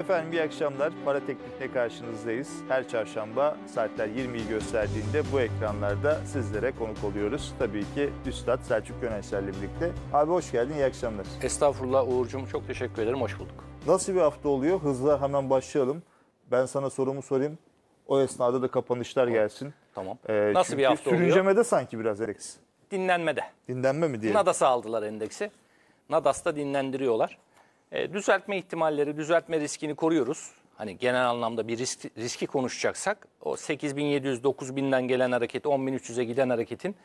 Efendim iyi akşamlar. Para Teknik'te karşınızdayız. Her çarşamba saatler 20'yi gösterdiğinde bu ekranlarda sizlere konuk oluyoruz. Tabii ki Üstad Selçuk Yönelser'le birlikte. Abi hoş geldin, iyi akşamlar. Estağfurullah Uğur'cum çok teşekkür ederim, hoş bulduk. Nasıl bir hafta oluyor? Hızla hemen başlayalım. Ben sana sorumu sorayım. O esnada da kapanışlar gelsin. Tamam. Ee, Nasıl bir hafta oluyor? Sürüncemede sanki biraz endeks. Dinlenmede. Dinlenme mi diyelim? Nadas'a aldılar endeksi. Nadas'ta dinlendiriyorlar. E, düzeltme ihtimalleri, düzeltme riskini koruyoruz. Hani genel anlamda bir risk, riski konuşacaksak o 8700 9000'den gelen hareketi 10300'e giden hareketin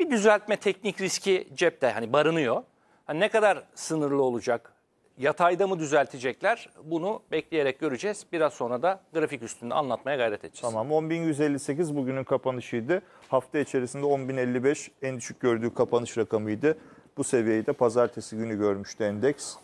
bir düzeltme teknik riski cepte hani barınıyor. Hani ne kadar sınırlı olacak? Yatayda mı düzeltecekler? Bunu bekleyerek göreceğiz. Biraz sonra da grafik üstünde anlatmaya gayret edeceğiz. Tamam 10.158 bugünün kapanışıydı. Hafta içerisinde 10.055 en düşük gördüğü kapanış rakamıydı. Bu seviyeyi de pazartesi günü görmüştü endeks.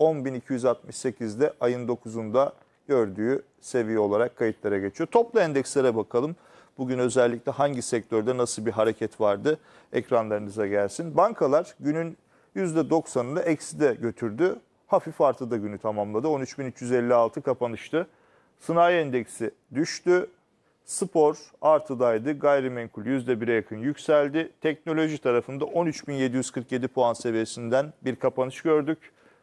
10.268'de ayın 9'unda gördüğü seviye olarak kayıtlara geçiyor. Toplu endekslere bakalım. Bugün özellikle hangi sektörde nasıl bir hareket vardı ekranlarınıza gelsin. Bankalar günün %90'ını eksi de götürdü. Hafif artı da günü tamamladı. 13.356 kapanıştı. Sınai endeksi düştü. Spor artıdaydı. Gayrimenkul %1'e yakın yükseldi. Teknoloji tarafında 13.747 puan seviyesinden bir kapanış gördük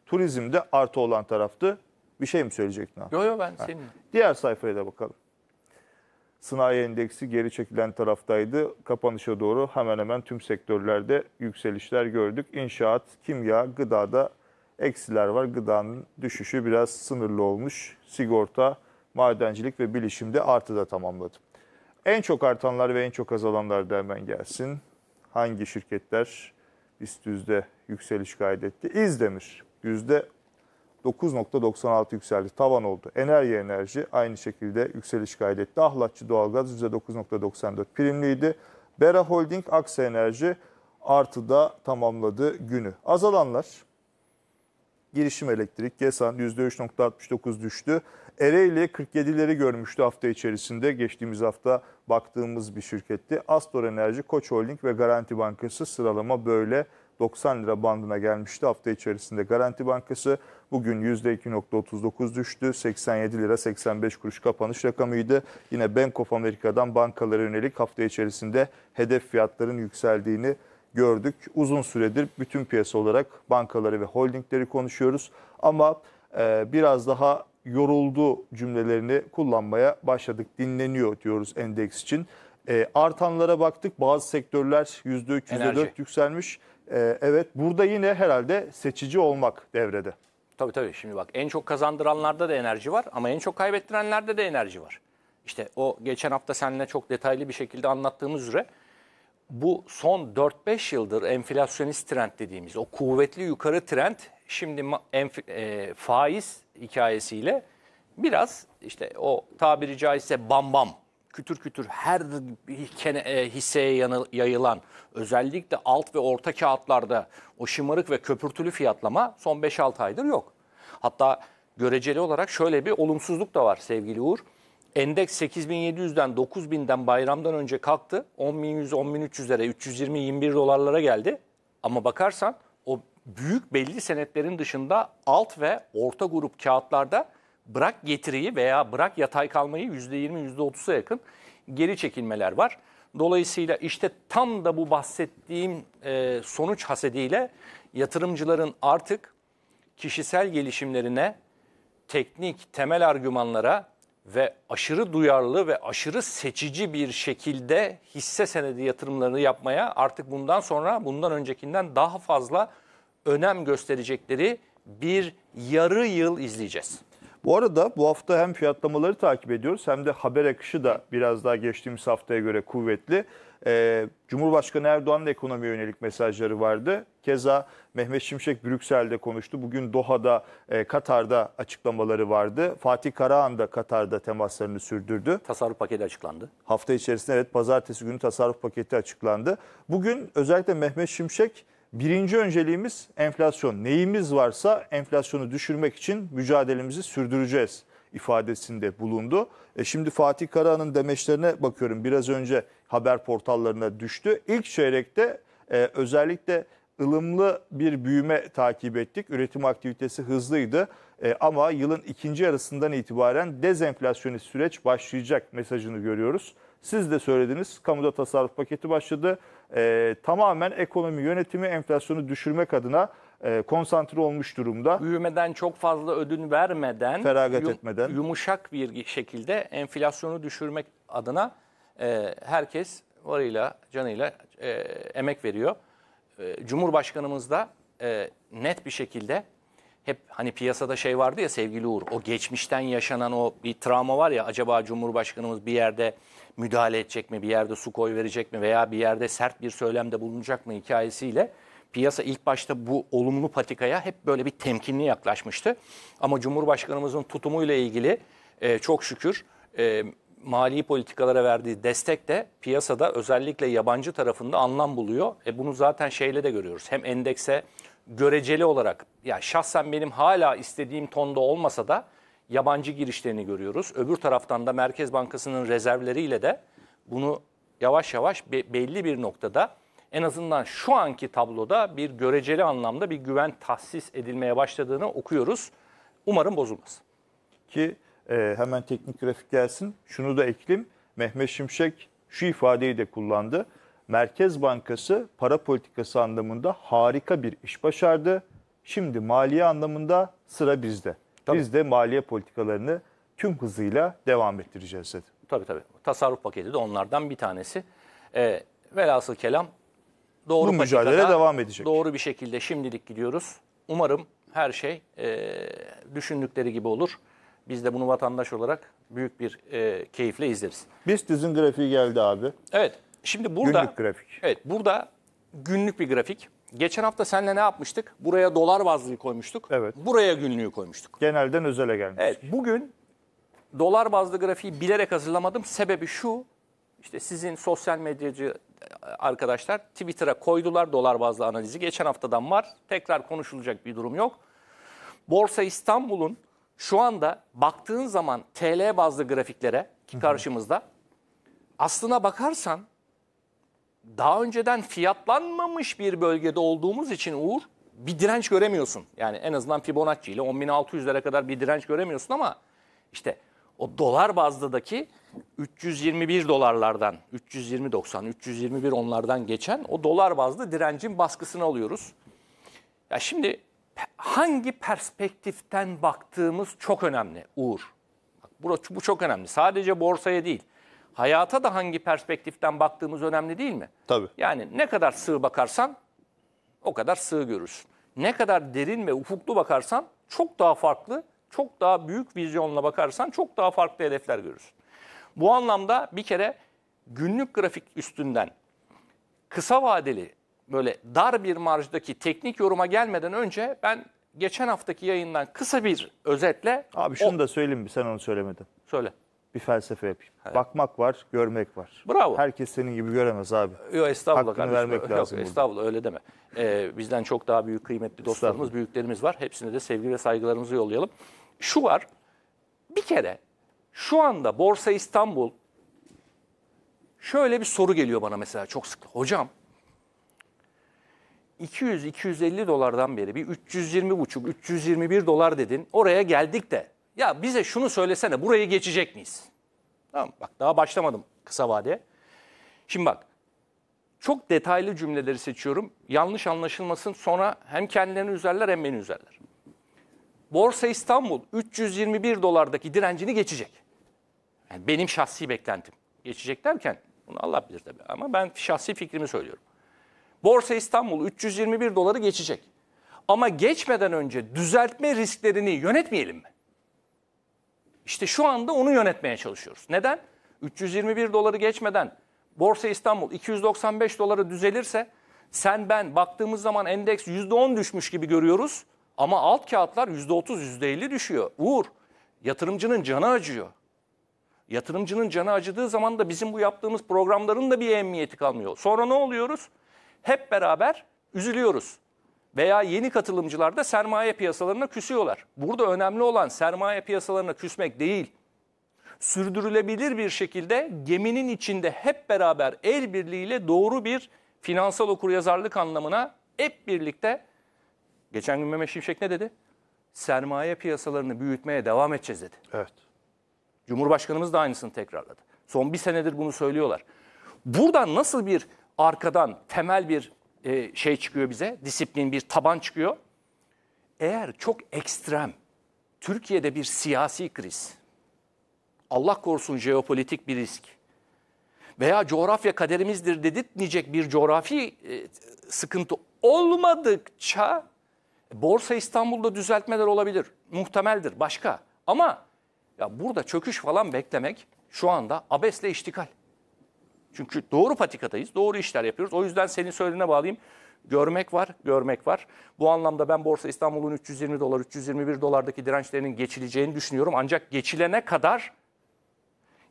turizmde artı olan taraftı. Bir şey mi söyleyecektin abi? Yok yok ben senin. Diğer sayfaya da bakalım. Sınai endeksi geri çekilen taraftaydı. Kapanışa doğru hemen hemen tüm sektörlerde yükselişler gördük. İnşaat, kimya, gıdada eksiler var. Gıdanın düşüşü biraz sınırlı olmuş. Sigorta, madencilik ve bilişimde da tamamladı. En çok artanlar ve en çok azalanlar da hemen gelsin. Hangi şirketler BIST yükseliş kaydetti? İzdemir %9.96 yükseldi. Tavan oldu. Enerji enerji aynı şekilde yükseliş kaydetti. Ahlatçı doğalgaz %9.94 primliydi. Bera Holding Aksa Enerji artıda tamamladı günü. Azalanlar Girişim Elektrik, GESAN %3.69 düştü. Ereğli 47'leri görmüştü hafta içerisinde. Geçtiğimiz hafta baktığımız bir şirketti. Astor Enerji, Koç Holding ve Garanti Bankası sıralama böyle 90 lira bandına gelmişti hafta içerisinde. Garanti Bankası bugün %2.39 düştü. 87 lira 85 kuruş kapanış rakamıydı. Yine Bank of Amerika'dan bankalara yönelik hafta içerisinde hedef fiyatların yükseldiğini gördük. Uzun süredir bütün piyasa olarak bankaları ve holdingleri konuşuyoruz. Ama e, biraz daha yoruldu cümlelerini kullanmaya başladık. Dinleniyor diyoruz endeks için. E, artanlara baktık. Bazı sektörler %3, %4 Enerji. yükselmiş. Ee, evet burada yine herhalde seçici olmak devrede. Tabii tabii şimdi bak en çok kazandıranlarda da enerji var ama en çok kaybettirenlerde de enerji var. İşte o geçen hafta seninle çok detaylı bir şekilde anlattığımız üzere bu son 4-5 yıldır enflasyonist trend dediğimiz o kuvvetli yukarı trend şimdi e, faiz hikayesiyle biraz işte o tabiri caizse bam bam kütür kütür her e, hisseye yayılan özellikle alt ve orta kağıtlarda o şımarık ve köpürtülü fiyatlama son 5-6 aydır yok. Hatta göreceli olarak şöyle bir olumsuzluk da var sevgili Uğur. Endeks 8700'den 9000'den bayramdan önce kalktı. 10100 10300'lere 320 21 dolarlara geldi. Ama bakarsan o büyük belli senetlerin dışında alt ve orta grup kağıtlarda bırak getiriyi veya bırak yatay kalmayı %20, %30'a yakın geri çekilmeler var. Dolayısıyla işte tam da bu bahsettiğim e, sonuç hasediyle yatırımcıların artık kişisel gelişimlerine, teknik, temel argümanlara ve aşırı duyarlı ve aşırı seçici bir şekilde hisse senedi yatırımlarını yapmaya artık bundan sonra bundan öncekinden daha fazla önem gösterecekleri bir yarı yıl izleyeceğiz. Bu arada bu hafta hem fiyatlamaları takip ediyoruz hem de haber akışı da biraz daha geçtiğimiz haftaya göre kuvvetli. Ee, Cumhurbaşkanı Erdoğan'ın ekonomi yönelik mesajları vardı. Keza Mehmet Şimşek Brüksel'de konuştu. Bugün Doha'da, e, Katar'da açıklamaları vardı. Fatih Karahan da Katar'da temaslarını sürdürdü. Tasarruf paketi açıklandı. Hafta içerisinde evet pazartesi günü tasarruf paketi açıklandı. Bugün özellikle Mehmet Şimşek birinci önceliğimiz enflasyon. Neyimiz varsa enflasyonu düşürmek için mücadelemizi sürdüreceğiz ifadesinde bulundu. E şimdi Fatih Karahan'ın demeçlerine bakıyorum. Biraz önce haber portallarına düştü. İlk çeyrekte e, özellikle ılımlı bir büyüme takip ettik. Üretim aktivitesi hızlıydı. E, ama yılın ikinci yarısından itibaren dezenflasyonist süreç başlayacak mesajını görüyoruz. Siz de söylediniz. Kamuda tasarruf paketi başladı. E, tamamen ekonomi yönetimi enflasyonu düşürmek adına e, konsantre olmuş durumda. Büyümeden çok fazla ödün vermeden, feragat yum, etmeden, yumuşak bir şekilde enflasyonu düşürmek adına e, herkes varıyla canıyla e, emek veriyor. E, Cumhurbaşkanımız da e, net bir şekilde hep hani piyasada şey vardı ya sevgili Uğur o geçmişten yaşanan o bir travma var ya acaba Cumhurbaşkanımız bir yerde müdahale edecek mi, bir yerde su koy verecek mi veya bir yerde sert bir söylemde bulunacak mı hikayesiyle piyasa ilk başta bu olumlu patikaya hep böyle bir temkinli yaklaşmıştı. Ama Cumhurbaşkanımızın tutumuyla ilgili e, çok şükür e, mali politikalara verdiği destek de piyasada özellikle yabancı tarafında anlam buluyor. E bunu zaten şeyle de görüyoruz. Hem endekse göreceli olarak ya yani şahsen benim hala istediğim tonda olmasa da yabancı girişlerini görüyoruz. Öbür taraftan da Merkez Bankası'nın rezervleriyle de bunu yavaş yavaş be, belli bir noktada en azından şu anki tabloda bir göreceli anlamda bir güven tahsis edilmeye başladığını okuyoruz. Umarım bozulmaz. Ki e, hemen teknik grafik gelsin. Şunu da ekleyeyim. Mehmet Şimşek şu ifadeyi de kullandı. Merkez Bankası para politikası anlamında harika bir iş başardı. Şimdi maliye anlamında sıra bizde. Tabii. Biz de maliye politikalarını tüm hızıyla devam ettireceğiz dedi. Tabii tabii. Tasarruf paketi de onlardan bir tanesi. E, velhasıl kelam doğru Bu mücadele devam edecek. Doğru bir şekilde şimdilik gidiyoruz. Umarım her şey e, düşündükleri gibi olur. Biz de bunu vatandaş olarak büyük bir e, keyifle izleriz. Biz düzün grafiği geldi abi. Evet. Şimdi burada günlük grafik. Evet, burada günlük bir grafik. Geçen hafta seninle ne yapmıştık? Buraya dolar bazlığı koymuştuk. Evet. Buraya günlüğü koymuştuk. Genelden özele gelmiş. Evet. Bugün dolar bazlı grafiği bilerek hazırlamadım. Sebebi şu. İşte sizin sosyal medyacı arkadaşlar Twitter'a koydular dolar bazlı analizi. Geçen haftadan var. Tekrar konuşulacak bir durum yok. Borsa İstanbul'un şu anda baktığın zaman TL bazlı grafiklere ki karşımızda aslına bakarsan daha önceden fiyatlanmamış bir bölgede olduğumuz için Uğur bir direnç göremiyorsun. Yani en azından Fibonacci ile 10.600'lere kadar bir direnç göremiyorsun ama işte o dolar bazlıdaki 321 dolarlardan 320.90 321 onlardan geçen o dolar bazlı direncin baskısını alıyoruz. Ya şimdi hangi perspektiften baktığımız çok önemli Uğur. Bak, bu çok önemli. Sadece borsaya değil hayata da hangi perspektiften baktığımız önemli değil mi? Tabii. Yani ne kadar sığ bakarsan o kadar sığ görürsün. Ne kadar derin ve ufuklu bakarsan çok daha farklı, çok daha büyük vizyonla bakarsan çok daha farklı hedefler görürsün. Bu anlamda bir kere günlük grafik üstünden kısa vadeli böyle dar bir marjdaki teknik yoruma gelmeden önce ben geçen haftaki yayından kısa bir özetle... Abi şunu o... da söyleyeyim mi sen onu söylemedin. Söyle bir felsefe yapayım. Evet. Bakmak var, görmek var. Bravo. Herkes senin gibi göremez abi. Yok estağfurullah Hakkını kardeşim. vermek lazım. Yok, estağfurullah öyle deme. Ee, bizden çok daha büyük kıymetli dostlarımız, büyüklerimiz var. Hepsine de sevgi ve saygılarımızı yollayalım. Şu var, bir kere şu anda Borsa İstanbul şöyle bir soru geliyor bana mesela çok sıklıkla. Hocam 200-250 dolardan beri bir 320,5-321 dolar dedin oraya geldik de ya bize şunu söylesene burayı geçecek miyiz? Tamam bak daha başlamadım kısa vade. Şimdi bak çok detaylı cümleleri seçiyorum. Yanlış anlaşılmasın sonra hem kendilerini üzerler hem beni üzerler. Borsa İstanbul 321 dolardaki direncini geçecek. Yani benim şahsi beklentim. Geçecek derken bunu Allah bilir tabii ama ben şahsi fikrimi söylüyorum. Borsa İstanbul 321 doları geçecek. Ama geçmeden önce düzeltme risklerini yönetmeyelim mi? İşte şu anda onu yönetmeye çalışıyoruz. Neden? 321 doları geçmeden Borsa İstanbul 295 dolara düzelirse sen ben baktığımız zaman endeks %10 düşmüş gibi görüyoruz ama alt kağıtlar %30 %50 düşüyor. Uğur yatırımcının canı acıyor. Yatırımcının canı acıdığı zaman da bizim bu yaptığımız programların da bir emniyeti kalmıyor. Sonra ne oluyoruz? Hep beraber üzülüyoruz veya yeni katılımcılar da sermaye piyasalarına küsüyorlar. Burada önemli olan sermaye piyasalarına küsmek değil. Sürdürülebilir bir şekilde geminin içinde hep beraber el birliğiyle doğru bir finansal okuryazarlık anlamına hep birlikte geçen gün Mehmet Şimşek ne dedi? Sermaye piyasalarını büyütmeye devam edeceğiz dedi. Evet. Cumhurbaşkanımız da aynısını tekrarladı. Son bir senedir bunu söylüyorlar. Buradan nasıl bir arkadan temel bir e, şey çıkıyor bize, disiplin bir taban çıkıyor. Eğer çok ekstrem, Türkiye'de bir siyasi kriz, Allah korusun jeopolitik bir risk veya coğrafya kaderimizdir dedirtmeyecek bir coğrafi e, sıkıntı olmadıkça Borsa İstanbul'da düzeltmeler olabilir. Muhtemeldir başka. Ama ya burada çöküş falan beklemek şu anda abesle iştikal. Çünkü doğru patikadayız, doğru işler yapıyoruz. O yüzden senin söylediğine bağlayayım. Görmek var, görmek var. Bu anlamda ben Borsa İstanbul'un 320 dolar, 321 dolardaki dirençlerinin geçileceğini düşünüyorum. Ancak geçilene kadar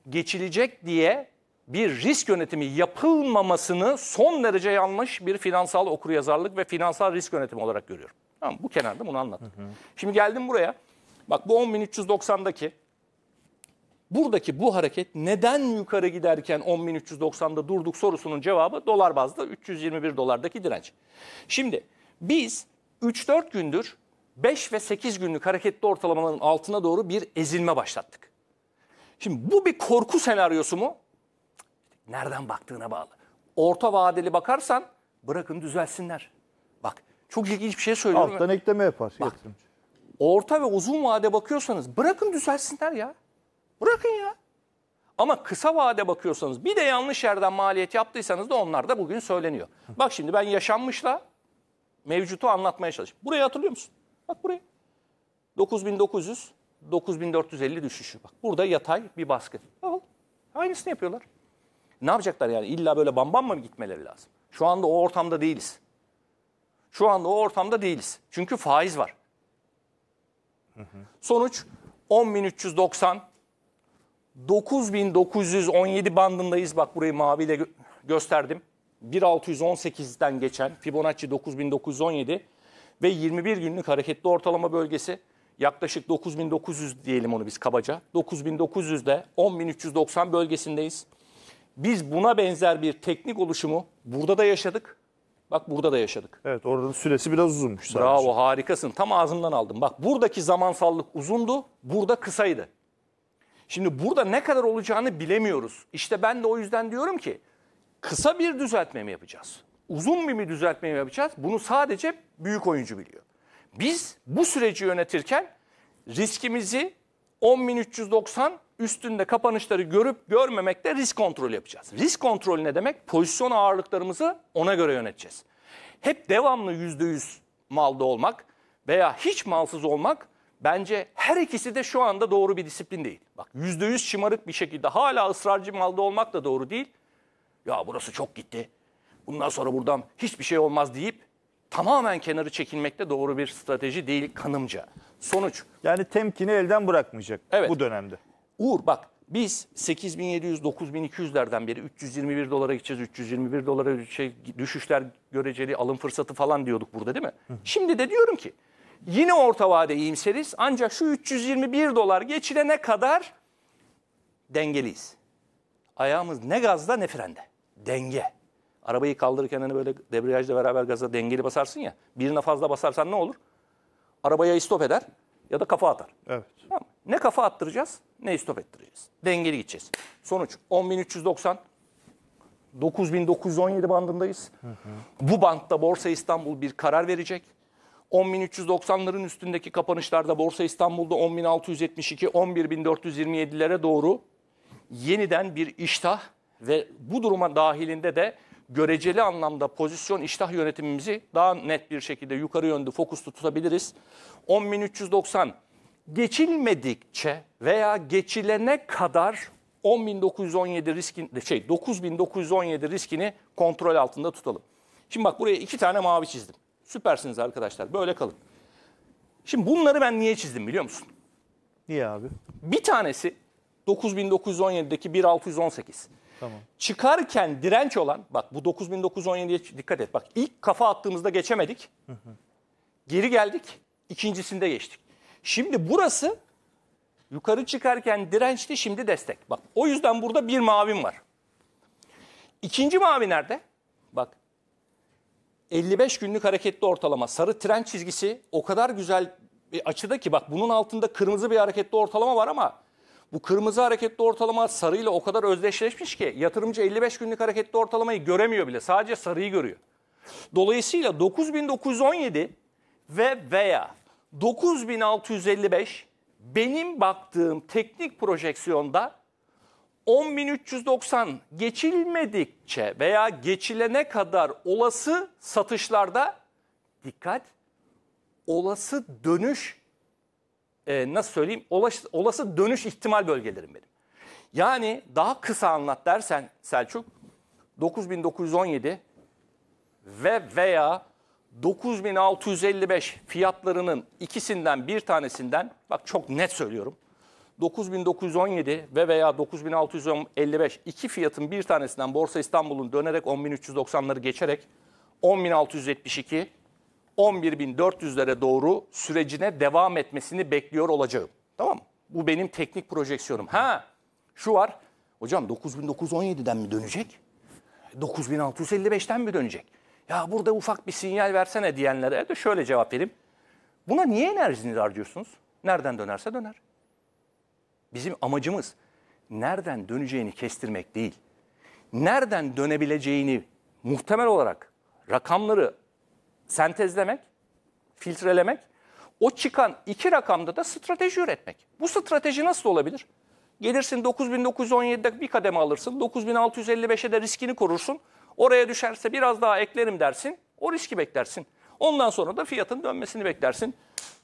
geçilecek diye bir risk yönetimi yapılmamasını son derece yanlış bir finansal okuryazarlık ve finansal risk yönetimi olarak görüyorum. Tamam bu kenarda bunu anlattım. Hı hı. Şimdi geldim buraya. Bak bu 10.390'daki Buradaki bu hareket neden yukarı giderken 10.390'da durduk sorusunun cevabı dolar bazda 321 dolardaki direnç. Şimdi biz 3-4 gündür 5 ve 8 günlük hareketli ortalamaların altına doğru bir ezilme başlattık. Şimdi bu bir korku senaryosu mu? Nereden baktığına bağlı. Orta vadeli bakarsan bırakın düzelsinler. Bak çok ilginç bir şey söylüyorum. Alttan ekleme yapar. Bak, orta ve uzun vade bakıyorsanız bırakın düzelsinler ya. Bırakın ya. Ama kısa vade bakıyorsanız bir de yanlış yerden maliyet yaptıysanız da onlar da bugün söyleniyor. Bak şimdi ben yaşanmışla mevcutu anlatmaya çalışıyorum. Burayı hatırlıyor musun? Bak burayı. 9900, 9450 düşüşü. Bak burada yatay bir baskı. Al. Aynısını yapıyorlar. Ne yapacaklar yani? İlla böyle bambam mı gitmeleri lazım? Şu anda o ortamda değiliz. Şu anda o ortamda değiliz. Çünkü faiz var. Hı hı. Sonuç 10.390 9917 bandındayız. Bak burayı maviyle gö gösterdim. 1618'den geçen Fibonacci 9917 ve 21 günlük hareketli ortalama bölgesi yaklaşık 9900 diyelim onu biz kabaca. 9900'de 10390 bölgesindeyiz. Biz buna benzer bir teknik oluşumu burada da yaşadık. Bak burada da yaşadık. Evet oradan süresi biraz uzunmuş. Sadece. harikasın. Tam ağzımdan aldım. Bak buradaki zamansallık uzundu. Burada kısaydı. Şimdi burada ne kadar olacağını bilemiyoruz. İşte ben de o yüzden diyorum ki kısa bir düzeltme mi yapacağız? Uzun bir düzeltme mi yapacağız? Bunu sadece büyük oyuncu biliyor. Biz bu süreci yönetirken riskimizi 10.390 üstünde kapanışları görüp görmemekte risk kontrolü yapacağız. Risk kontrolü ne demek? Pozisyon ağırlıklarımızı ona göre yöneteceğiz. Hep devamlı %100 malda olmak veya hiç malsız olmak Bence her ikisi de şu anda doğru bir disiplin değil. Bak yüzde yüz şımarık bir şekilde hala ısrarcı malda olmak da doğru değil. Ya burası çok gitti. Bundan sonra buradan hiçbir şey olmaz deyip tamamen kenarı çekilmek de doğru bir strateji değil kanımca. Sonuç. Yani temkini elden bırakmayacak evet. bu dönemde. Uğur bak biz 8700-9200'lerden beri 321 dolara gideceğiz, 321 dolara şey, düşüşler göreceli alım fırsatı falan diyorduk burada değil mi? Hı. Şimdi de diyorum ki Yine orta vade iyimseriz ancak şu 321 dolar geçilene kadar dengeliyiz. Ayağımız ne gazda ne frende. Denge. Arabayı kaldırırken hani böyle debriyajla beraber gaza dengeli basarsın ya. Birine fazla basarsan ne olur? Arabaya istop eder ya da kafa atar. Evet. Tamam. Ne kafa attıracağız ne istop ettireceğiz. Dengeli gideceğiz. Sonuç 10.390, 9.917 bandındayız. Hı hı. Bu bantta Borsa İstanbul bir karar verecek. 10.390'ların üstündeki kapanışlarda Borsa İstanbul'da 10.672, 11.427'lere doğru yeniden bir iştah ve bu duruma dahilinde de göreceli anlamda pozisyon iştah yönetimimizi daha net bir şekilde yukarı yönde fokuslu tutabiliriz. 10.390 geçilmedikçe veya geçilene kadar 10.917 riskin şey 9.917 riskini kontrol altında tutalım. Şimdi bak buraya iki tane mavi çizdim. Süpersiniz arkadaşlar. Böyle kalın. Şimdi bunları ben niye çizdim biliyor musun? Niye abi? Bir tanesi 9917'deki 1618. Tamam. Çıkarken direnç olan bak bu 9917'ye dikkat et. Bak ilk kafa attığımızda geçemedik. Hı hı. Geri geldik. ikincisinde geçtik. Şimdi burası yukarı çıkarken dirençti şimdi destek. Bak o yüzden burada bir mavim var. İkinci mavi nerede? 55 günlük hareketli ortalama sarı tren çizgisi o kadar güzel bir açıda ki bak bunun altında kırmızı bir hareketli ortalama var ama bu kırmızı hareketli ortalama sarıyla o kadar özdeşleşmiş ki yatırımcı 55 günlük hareketli ortalamayı göremiyor bile. Sadece sarıyı görüyor. Dolayısıyla 9917 ve veya 9655 benim baktığım teknik projeksiyonda 10.390 geçilmedikçe veya geçilene kadar olası satışlarda dikkat olası dönüş e, nasıl söyleyeyim olası, olası dönüş ihtimal bölgelerim benim. Yani daha kısa anlat dersen Selçuk 9917 ve veya 9655 fiyatlarının ikisinden bir tanesinden bak çok net söylüyorum 9917 ve veya 9655 iki fiyatın bir tanesinden Borsa İstanbul'un dönerek 10.390'ları geçerek 10.672, 11.400'lere doğru sürecine devam etmesini bekliyor olacağım. Tamam mı? Bu benim teknik projeksiyonum. Ha şu var. Hocam 9917'den mi dönecek? 9655'ten mi dönecek? Ya burada ufak bir sinyal versene diyenlere de şöyle cevap vereyim. Buna niye enerjinizi harcıyorsunuz? Nereden dönerse döner. Bizim amacımız nereden döneceğini kestirmek değil. Nereden dönebileceğini muhtemel olarak rakamları sentezlemek, filtrelemek, o çıkan iki rakamda da strateji üretmek. Bu strateji nasıl olabilir? Gelirsin 9917'de bir kademe alırsın, 9655'e de riskini korursun. Oraya düşerse biraz daha eklerim dersin, o riski beklersin. Ondan sonra da fiyatın dönmesini beklersin.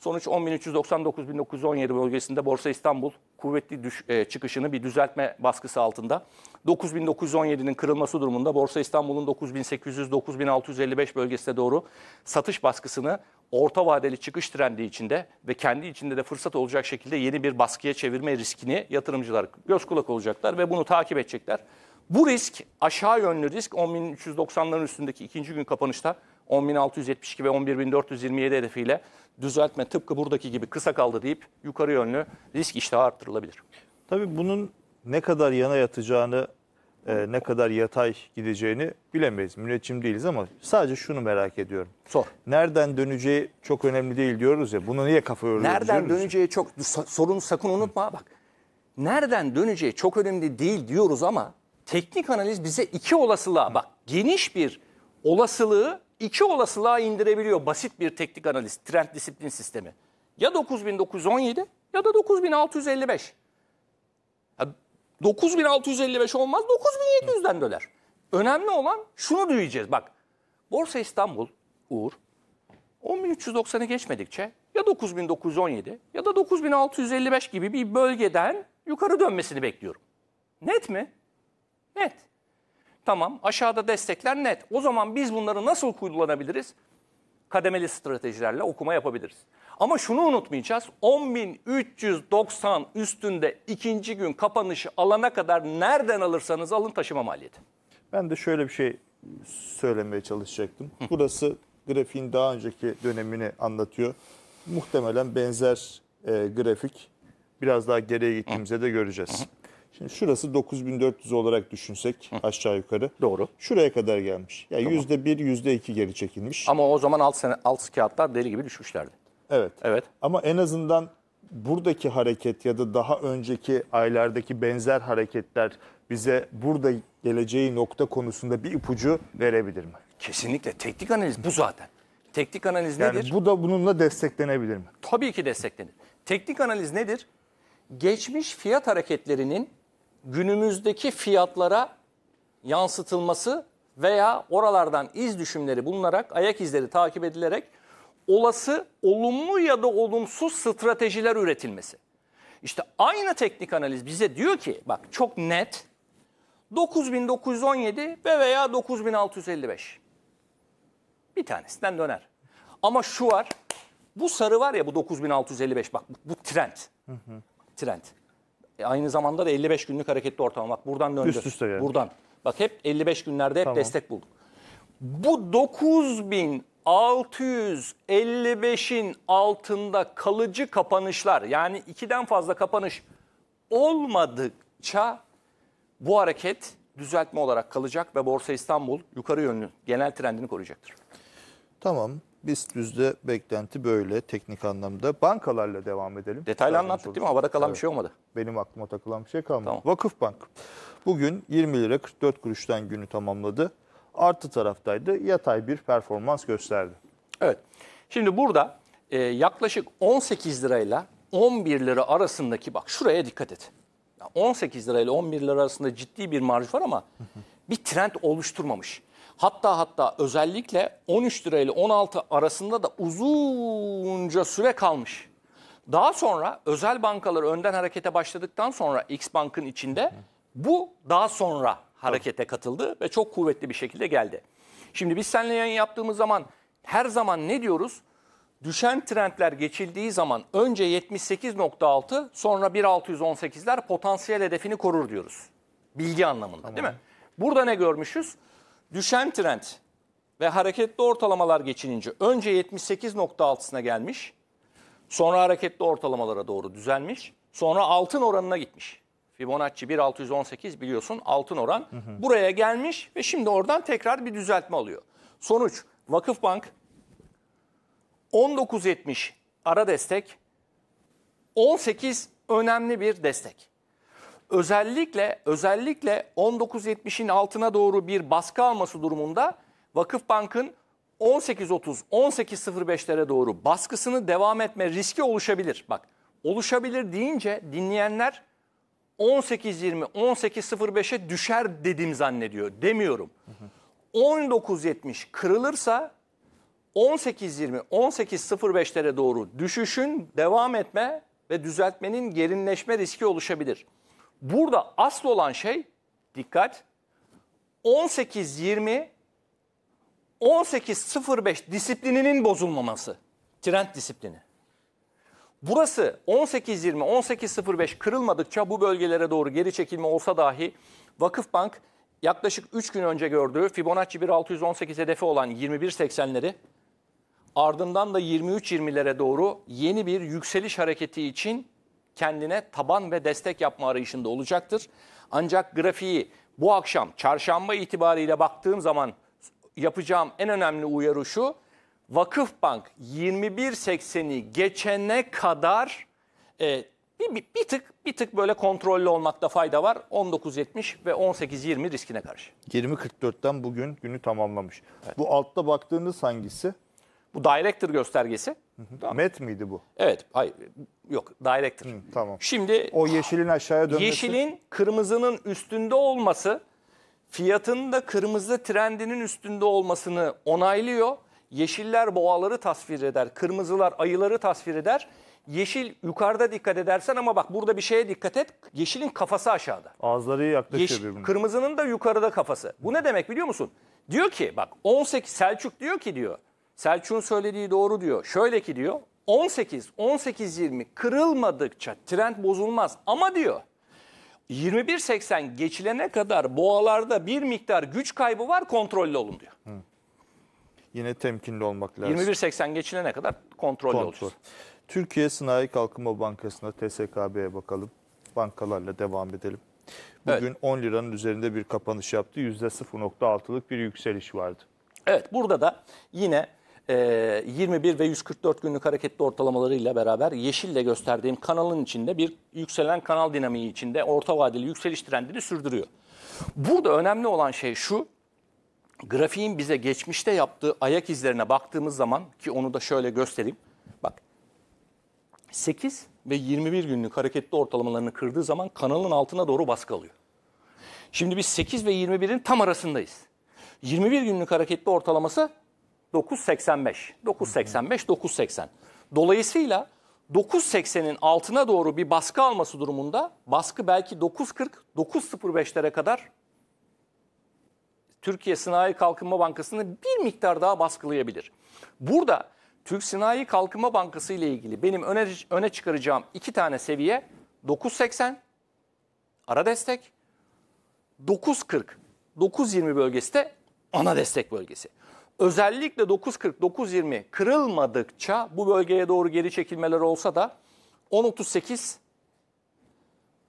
Sonuç 10.399.917 bölgesinde Borsa İstanbul kuvvetli düş, e, çıkışını bir düzeltme baskısı altında. 9.917'nin kırılması durumunda Borsa İstanbul'un 9.800-9.655 bölgesine doğru satış baskısını orta vadeli çıkış trendi içinde ve kendi içinde de fırsat olacak şekilde yeni bir baskıya çevirme riskini yatırımcılar göz kulak olacaklar ve bunu takip edecekler. Bu risk aşağı yönlü risk 10.390'ların üstündeki ikinci gün kapanışta 10.672 ve 11.427 hedefiyle düzeltme tıpkı buradaki gibi kısa kaldı deyip yukarı yönlü risk iştahı arttırılabilir. Tabii bunun ne kadar yana yatacağını, e, ne kadar yatay gideceğini bilemeyiz. Müneccim değiliz ama sadece şunu merak ediyorum. Sor. Nereden döneceği çok önemli değil diyoruz ya. Bunu niye kafaya yoruyoruz? Nereden döneceği çok sorun sakın unutma bak. Nereden döneceği çok önemli değil diyoruz ama teknik analiz bize iki olasılığa bak geniş bir olasılığı iki olasılığa indirebiliyor basit bir teknik analiz, trend disiplin sistemi. Ya 9917 ya da 9655. Ya 9655 olmaz 9700'den döner. Önemli olan şunu duyacağız bak. Borsa İstanbul, Uğur, 10.390'ı geçmedikçe ya 9917 ya da 9655 gibi bir bölgeden yukarı dönmesini bekliyorum. Net mi? Net. Tamam aşağıda destekler net. O zaman biz bunları nasıl kullanabiliriz? Kademeli stratejilerle okuma yapabiliriz. Ama şunu unutmayacağız. 10.390 üstünde ikinci gün kapanışı alana kadar nereden alırsanız alın taşıma maliyeti. Ben de şöyle bir şey söylemeye çalışacaktım. Burası grafiğin daha önceki dönemini anlatıyor. Muhtemelen benzer e, grafik biraz daha geriye gittiğimizde de göreceğiz. Şimdi şurası 9400 olarak düşünsek aşağı yukarı. Doğru. Şuraya kadar gelmiş. Yani Tamam. yüzde bir, yüzde iki geri çekilmiş. Ama o zaman alt, sene, alt kağıtlar deli gibi düşmüşlerdi. Evet. Evet. Ama en azından buradaki hareket ya da daha önceki aylardaki benzer hareketler bize burada geleceği nokta konusunda bir ipucu verebilir mi? Kesinlikle. Teknik analiz bu zaten. Teknik analiz Yani nedir? bu da bununla desteklenebilir mi? Tabii ki desteklenir. Teknik analiz nedir? Geçmiş fiyat hareketlerinin günümüzdeki fiyatlara yansıtılması veya oralardan iz düşümleri bulunarak, ayak izleri takip edilerek olası olumlu ya da olumsuz stratejiler üretilmesi. İşte aynı teknik analiz bize diyor ki bak çok net 9917 ve veya 9655. Bir tanesinden döner. Ama şu var bu sarı var ya bu 9655 bak bu, bu trend. Hı hı. Trend. E aynı zamanda da 55 günlük hareketli ortam Bak buradan döndü. Üst üste yani. Buradan. Bak hep 55 günlerde hep Tamam. destek bulduk. Bu 9655'in altında kalıcı kapanışlar yani ikiden fazla kapanış olmadıkça bu hareket düzeltme olarak kalacak ve Borsa İstanbul yukarı yönlü genel trendini koruyacaktır. Tamam. Biz düzde beklenti böyle teknik anlamda. Bankalarla devam edelim. Detaylı Zaten anlattık değil mi? Havada kalan evet. bir şey olmadı. Benim aklıma takılan bir şey kalmadı. Tamam. Bank bugün 20 lira 44 kuruştan günü tamamladı. Artı taraftaydı. Yatay bir performans gösterdi. Evet. Şimdi burada e, yaklaşık 18 lirayla 11 lira arasındaki bak şuraya dikkat et. 18 lirayla 11 lira arasında ciddi bir marj var ama bir trend oluşturmamış. Hatta hatta özellikle 13 lira ile 16 arasında da uzunca süre kalmış. Daha sonra özel bankalar önden harekete başladıktan sonra X Bank'ın içinde bu daha sonra harekete katıldı ve çok kuvvetli bir şekilde geldi. Şimdi biz seninle yayın yaptığımız zaman her zaman ne diyoruz? Düşen trendler geçildiği zaman önce 78.6 sonra 1.618'ler potansiyel hedefini korur diyoruz. Bilgi anlamında değil mi? Burada ne görmüşüz? düşen trend ve hareketli ortalamalar geçinince önce 78.6'sına gelmiş. Sonra hareketli ortalamalara doğru düzelmiş. Sonra altın oranına gitmiş. Fibonacci 1618 biliyorsun altın oran hı hı. buraya gelmiş ve şimdi oradan tekrar bir düzeltme alıyor. Sonuç Vakıfbank 1970 ara destek 18 önemli bir destek özellikle özellikle 19.70'in altına doğru bir baskı alması durumunda Vakıfbank'ın 18.30-18.05'lere doğru baskısını devam etme riski oluşabilir. Bak oluşabilir deyince dinleyenler 18.20-18.05'e düşer dedim zannediyor. Demiyorum. 19.70 kırılırsa 18.20-18.05'lere doğru düşüşün devam etme ve düzeltmenin gerinleşme riski oluşabilir. Burada asıl olan şey dikkat 18-20 18.05 disiplininin bozulmaması. Trend disiplini. Burası 18.20, 18.05 kırılmadıkça bu bölgelere doğru geri çekilme olsa dahi Vakıfbank yaklaşık 3 gün önce gördüğü Fibonacci 1618 hedefi olan 21.80'leri ardından da 23 20'lere doğru yeni bir yükseliş hareketi için kendine taban ve destek yapma arayışında olacaktır. Ancak grafiği bu akşam çarşamba itibariyle baktığım zaman yapacağım en önemli uyarı şu. Vakıfbank 21.80'i geçene kadar e, bir, bir, bir tık bir tık böyle kontrollü olmakta fayda var. 19.70 ve 18.20 riskine karşı. 20.44'ten bugün günü tamamlamış. Evet. Bu altta baktığınız hangisi? Bu director göstergesi. Tamam. Met miydi bu? Evet. Hayır. Yok. Director. Hı, tamam. Şimdi o yeşilin aşağıya dönmesi. Yeşilin kırmızının üstünde olması fiyatın da kırmızı trendinin üstünde olmasını onaylıyor. Yeşiller boğaları tasvir eder. Kırmızılar ayıları tasvir eder. Yeşil yukarıda dikkat edersen ama bak burada bir şeye dikkat et. Yeşilin kafası aşağıda. Ağızları yaklaşıyor Yeşil, birbirine. Kırmızının da yukarıda kafası. Bu ne demek biliyor musun? Diyor ki bak 18 Selçuk diyor ki diyor Selçuk'un söylediği doğru diyor. Şöyle ki diyor 18, 18, 20 kırılmadıkça trend bozulmaz ama diyor 21.80 geçilene kadar boğalarda bir miktar güç kaybı var kontrollü olun diyor. Hı. Yine temkinli olmak lazım. 21.80 geçilene kadar kontrollü Kontrol. olacağız. Türkiye Sanayi Kalkınma Bankası'na TSKB'ye bakalım. Bankalarla devam edelim. Bugün evet. 10 liranın üzerinde bir kapanış yaptı. %0.6'lık bir yükseliş vardı. Evet burada da yine 21 ee, ve 144 günlük hareketli ortalamalarıyla beraber yeşille gösterdiğim kanalın içinde bir yükselen kanal dinamiği içinde orta vadeli yükseliş trendini sürdürüyor. Burada önemli olan şey şu, grafiğin bize geçmişte yaptığı ayak izlerine baktığımız zaman ki onu da şöyle göstereyim. Bak 8 ve 21 günlük hareketli ortalamalarını kırdığı zaman kanalın altına doğru baskı alıyor. Şimdi biz 8 ve 21'in tam arasındayız. 21 günlük hareketli ortalaması 9.85. 9.85, 9.80. Dolayısıyla 9.80'in altına doğru bir baskı alması durumunda baskı belki 9.40, 9.05'lere kadar Türkiye Sınai Kalkınma Bankası'nı bir miktar daha baskılayabilir. Burada Türk Sınai Kalkınma Bankası ile ilgili benim öne, öne çıkaracağım iki tane seviye 9.80 ara destek 9.40 9.20 bölgesi de ana destek bölgesi. Özellikle 9.40-9.20 kırılmadıkça bu bölgeye doğru geri çekilmeler olsa da 10.38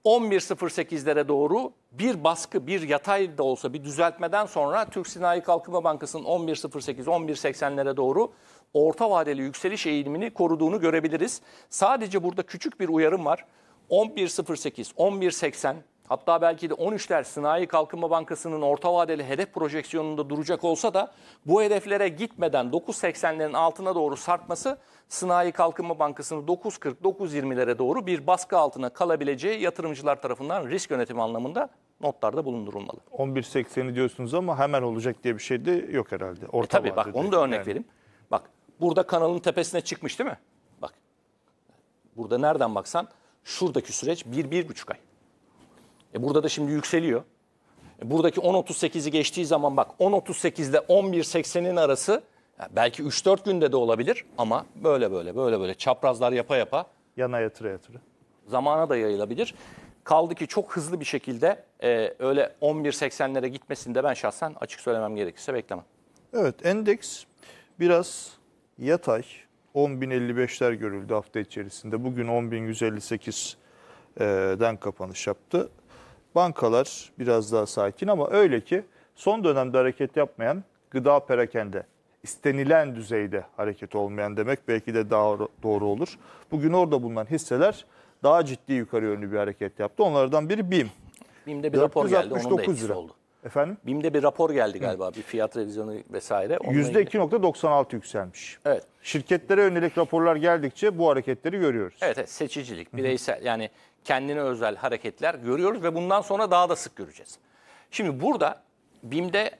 11.08'lere doğru bir baskı, bir yatay da olsa bir düzeltmeden sonra Türk Sinayi Kalkınma Bankası'nın 11.08, 11.80'lere doğru orta vadeli yükseliş eğilimini koruduğunu görebiliriz. Sadece burada küçük bir uyarım var. 11.08, 11.80 hatta belki de 13'ler Sınai Kalkınma Bankası'nın orta vadeli hedef projeksiyonunda duracak olsa da bu hedeflere gitmeden 9.80'lerin altına doğru sarkması Sınai Kalkınma Bankası'nı 9.40-9.20'lere doğru bir baskı altına kalabileceği yatırımcılar tarafından risk yönetimi anlamında notlarda bulundurulmalı. 11.80'i diyorsunuz ama hemen olacak diye bir şey de yok herhalde. Orta e tabii bak onu da örnek yani. vereyim. Bak burada kanalın tepesine çıkmış değil mi? Bak burada nereden baksan şuradaki süreç 1-1,5 ay. E burada da şimdi yükseliyor. E buradaki 10.38'i geçtiği zaman bak 1038'de ile 11.80'in arası belki 3-4 günde de olabilir ama böyle böyle böyle böyle çaprazlar yapa yapa. Yana yatıra yatıra. Zamana da yayılabilir. Kaldı ki çok hızlı bir şekilde e, öyle 11.80'lere gitmesinde ben şahsen açık söylemem gerekirse beklemem. Evet endeks biraz yatay. 10.055'ler görüldü hafta içerisinde. Bugün 10.158'den e, kapanış yaptı. Bankalar biraz daha sakin ama öyle ki son dönemde hareket yapmayan gıda perakende istenilen düzeyde hareket olmayan demek belki de daha doğru olur. Bugün orada bulunan hisseler daha ciddi yukarı yönlü bir hareket yaptı. Onlardan biri BİM. BİM'de bir rapor geldi onun lira. oldu. Efendim? BİM'de bir rapor geldi galiba. Hı. Bir fiyat revizyonu vesaire. %2.96 yükselmiş. Evet. Şirketlere yönelik raporlar geldikçe bu hareketleri görüyoruz. Evet, evet seçicilik, bireysel Hı. yani kendine özel hareketler görüyoruz ve bundan sonra daha da sık göreceğiz. Şimdi burada BİM'de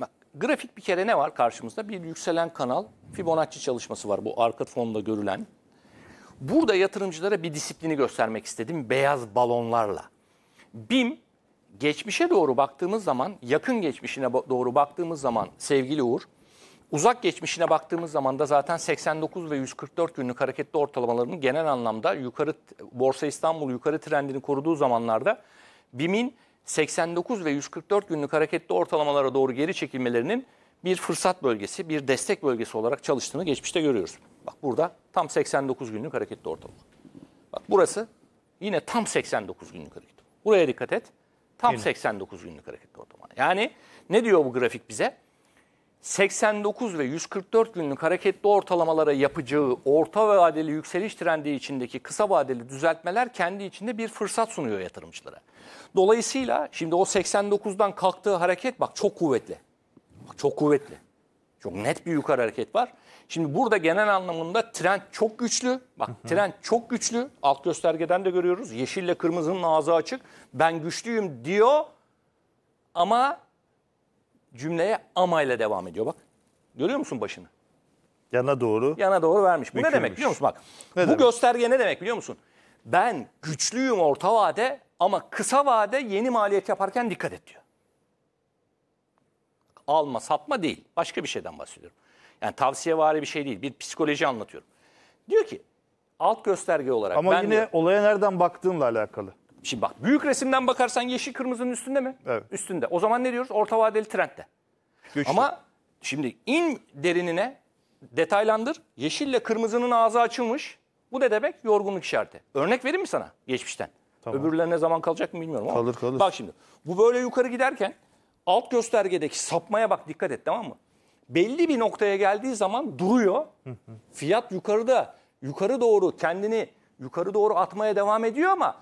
bak, grafik bir kere ne var karşımızda? Bir yükselen kanal Fibonacci çalışması var bu arka fonda görülen. Burada yatırımcılara bir disiplini göstermek istedim beyaz balonlarla. BİM geçmişe doğru baktığımız zaman, yakın geçmişine doğru baktığımız zaman sevgili Uğur, uzak geçmişine baktığımız zaman da zaten 89 ve 144 günlük hareketli ortalamalarının genel anlamda yukarı Borsa İstanbul yukarı trendini koruduğu zamanlarda BİM'in 89 ve 144 günlük hareketli ortalamalara doğru geri çekilmelerinin bir fırsat bölgesi, bir destek bölgesi olarak çalıştığını geçmişte görüyoruz. Bak burada tam 89 günlük hareketli ortalama. Bak burası yine tam 89 günlük hareketli. Buraya dikkat et. Tam Günlük. 89 günlük hareketli ortalama. Yani ne diyor bu grafik bize? 89 ve 144 günlük hareketli ortalamalara yapacağı orta vadeli yükseliş trendi içindeki kısa vadeli düzeltmeler kendi içinde bir fırsat sunuyor yatırımcılara. Dolayısıyla şimdi o 89'dan kalktığı hareket bak çok kuvvetli. Bak çok kuvvetli. Çok net bir yukarı hareket var. Şimdi burada genel anlamında trend çok güçlü. Bak hı hı. trend çok güçlü. Alt göstergeden de görüyoruz. Yeşille kırmızının ağzı açık. Ben güçlüyüm diyor ama cümleye ama ile devam ediyor bak. Görüyor musun başını? Yana doğru. Yana doğru vermiş. Bu ne demek biliyor musun bak? Ne bu demek? gösterge ne demek biliyor musun? Ben güçlüyüm orta vade ama kısa vade yeni maliyet yaparken dikkat et diyor alma, satma değil. Başka bir şeyden bahsediyorum. Yani tavsiyevari bir şey değil. Bir psikoloji anlatıyorum. Diyor ki alt gösterge olarak. Ama ben yine de, olaya nereden baktığınla alakalı. Şimdi bak büyük resimden bakarsan yeşil kırmızının üstünde mi? Evet. Üstünde. O zaman ne diyoruz? Orta vadeli trendde. Güçlü. Ama şimdi in derinine detaylandır. Yeşille kırmızının ağzı açılmış. Bu ne demek? Yorgunluk işareti. Örnek vereyim mi sana geçmişten? Tamam. Öbürleri ne zaman kalacak mı bilmiyorum ama. Kalır kalır. Bak şimdi bu böyle yukarı giderken alt göstergedeki sapmaya bak dikkat et tamam mı? Belli bir noktaya geldiği zaman duruyor. Fiyat yukarıda yukarı doğru kendini yukarı doğru atmaya devam ediyor ama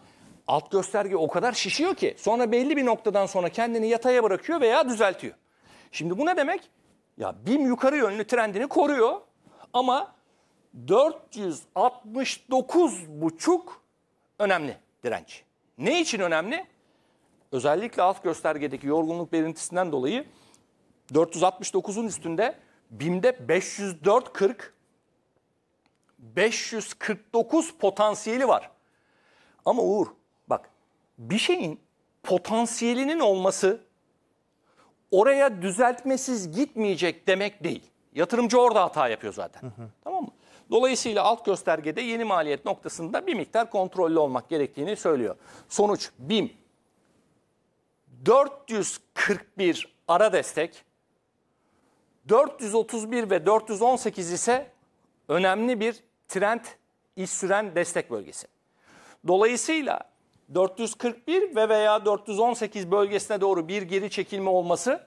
alt gösterge o kadar şişiyor ki sonra belli bir noktadan sonra kendini yataya bırakıyor veya düzeltiyor. Şimdi bu ne demek? Ya BİM yukarı yönlü trendini koruyor ama 469,5 önemli direnç. Ne için önemli? özellikle alt göstergedeki yorgunluk belirtisinden dolayı 469'un üstünde BİM'de 504 549 potansiyeli var. Ama Uğur bak bir şeyin potansiyelinin olması oraya düzeltmesiz gitmeyecek demek değil. Yatırımcı orada hata yapıyor zaten. Hı hı. Tamam mı? Dolayısıyla alt göstergede yeni maliyet noktasında bir miktar kontrollü olmak gerektiğini söylüyor. Sonuç BİM 441 ara destek, 431 ve 418 ise önemli bir trend iş süren destek bölgesi. Dolayısıyla 441 ve veya 418 bölgesine doğru bir geri çekilme olması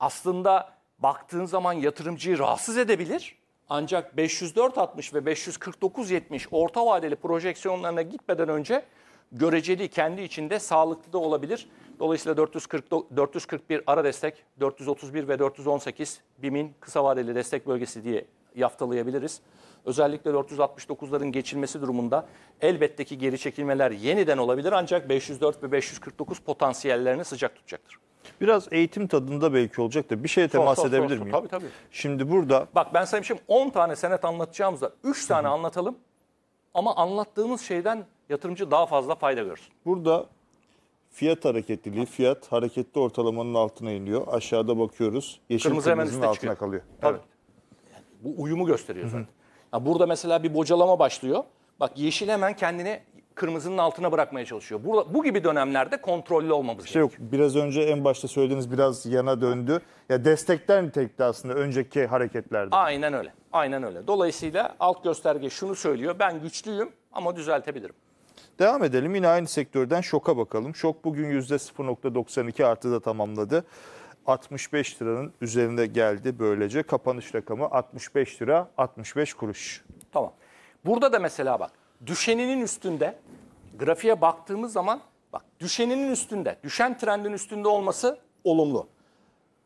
aslında baktığın zaman yatırımcıyı rahatsız edebilir. Ancak 504.60 ve 549.70 orta vadeli projeksiyonlarına gitmeden önce göreceli kendi içinde sağlıklı da olabilir. Dolayısıyla 440, 441 ara destek, 431 ve 418 BİM'in kısa vadeli destek bölgesi diye yaftalayabiliriz. Özellikle 469'ların geçilmesi durumunda elbette ki geri çekilmeler yeniden olabilir ancak 504 ve 549 potansiyellerini sıcak tutacaktır. Biraz eğitim tadında belki olacak da bir şeye temas sor, sor, edebilir sor, miyim? Tabii tabii. Şimdi burada... Bak ben sana şimdi şey 10 tane senet anlatacağımızda 3 tane anlatalım ama anlattığımız şeyden yatırımcı daha fazla fayda görsün. Burada Fiyat hareketliliği, fiyat hareketli ortalamanın altına iniyor. Aşağıda bakıyoruz. Yeşil Kırmızı hemen kırmızının altına çıkıyor. kalıyor. Tabii. Yani bu uyumu gösteriyor zaten. Yani burada mesela bir bocalama başlıyor. Bak yeşil hemen kendini kırmızının altına bırakmaya çalışıyor. Burada, bu gibi dönemlerde kontrollü olmamız Şey yok, gerekiyor. biraz önce en başta söylediğiniz biraz yana döndü. Ya destekler nitelikte aslında önceki hareketlerde. Aynen öyle. Aynen öyle. Dolayısıyla alt gösterge şunu söylüyor. Ben güçlüyüm ama düzeltebilirim. Devam edelim yine aynı sektörden şoka bakalım. Şok bugün %0.92 artıda tamamladı. 65 liranın üzerinde geldi böylece. Kapanış rakamı 65 lira 65 kuruş. Tamam. Burada da mesela bak düşeninin üstünde grafiğe baktığımız zaman bak düşeninin üstünde, düşen trendin üstünde olması olumlu.